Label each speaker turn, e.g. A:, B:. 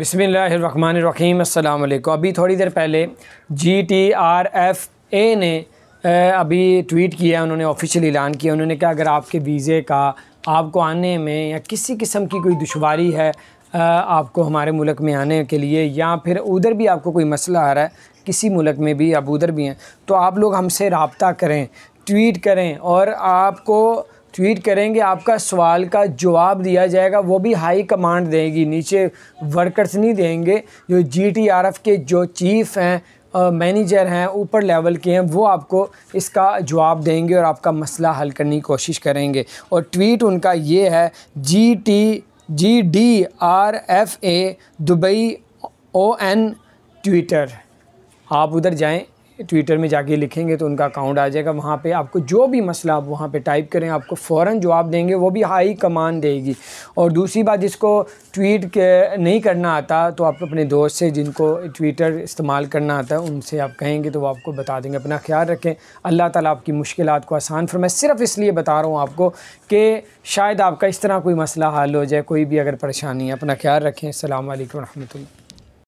A: बिसमीम अल्लाम अभी थोड़ी देर पहले G T R F A ने अभी ट्वीट किया उन्होंने ऑफिशियल ऐलान किया उन्होंने कहा अगर आपके वीज़े का आपको आने में या किसी किस्म की कोई दुशारी है आपको हमारे मुल्क में आने के लिए या फिर उधर भी आपको कोई मसला आ रहा है किसी मुल्क में भी अब उधर भी हैं तो आप लोग हमसे रबता करें ट्वीट करें और आपको ट्वीट करेंगे आपका सवाल का जवाब दिया जाएगा वो भी हाई कमांड देगी नीचे वर्कर्स नहीं देंगे जो जीटीआरएफ के जो चीफ़ हैं मैनेजर हैं ऊपर लेवल के हैं वो आपको इसका जवाब देंगे और आपका मसला हल करने की कोशिश करेंगे और ट्वीट उनका ये है G T G D R F A Dubai O N Twitter आप उधर जाएं ट्विटर में जाके लिखेंगे तो उनका अकाउंट आ जाएगा वहाँ पे आपको जो भी मसला आप वहाँ पे टाइप करें आपको फ़ौर जवाब देंगे वो भी हाई कमान देगी और दूसरी बात जिसको ट्वीट नहीं करना आता तो आप अपने दोस्त से जिनको ट्विटर इस्तेमाल करना आता है उनसे आप कहेंगे तो वो आपको बता देंगे अपना ख्याल रखें अल्लाह ताला आपकी मुश्किल को आसान फरमाए सिर्फ इसलिए बता रहा हूँ आपको कि शायद आपका इस तरह कोई मसला हल हो जाए कोई भी अगर परेशानी है अपना ख्याल रखें अल्लाम वरहमल